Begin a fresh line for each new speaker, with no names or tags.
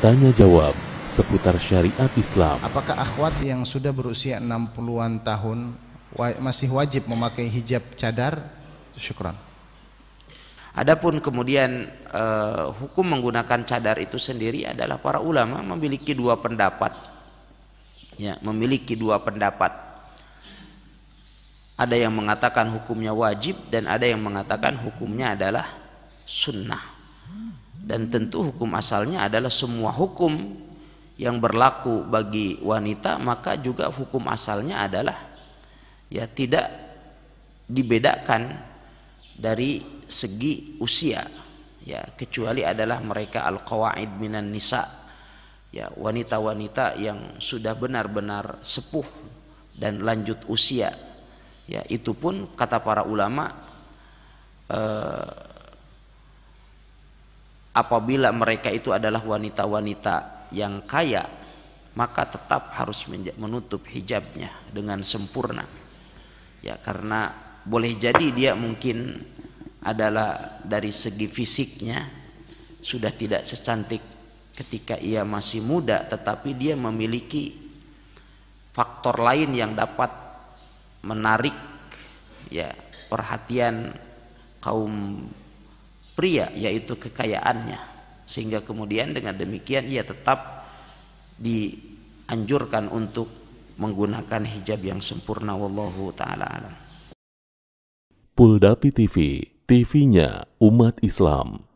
Tanya jawab seputar syariat Islam. Apakah akhwat yang sudah berusia 60-an tahun masih wajib memakai hijab cadar? Syukran. Adapun kemudian eh, hukum menggunakan cadar itu sendiri adalah para ulama memiliki dua pendapat. Ya, memiliki dua pendapat. Ada yang mengatakan hukumnya wajib dan ada yang mengatakan hukumnya adalah sunnah dan tentu hukum asalnya adalah semua hukum yang berlaku bagi wanita maka juga hukum asalnya adalah ya tidak dibedakan dari segi usia ya kecuali adalah mereka al-qawaid minan nisa ya wanita-wanita yang sudah benar-benar sepuh dan lanjut usia ya itu pun kata para ulama eh, apabila mereka itu adalah wanita-wanita yang kaya maka tetap harus menutup hijabnya dengan sempurna ya karena boleh jadi dia mungkin adalah dari segi fisiknya sudah tidak secantik ketika ia masih muda tetapi dia memiliki faktor lain yang dapat menarik ya perhatian kaum pria yaitu kekayaannya sehingga kemudian dengan demikian ia tetap dianjurkan untuk menggunakan hijab yang sempurna wallahu taala alam Puldapi TV, TV-nya umat Islam.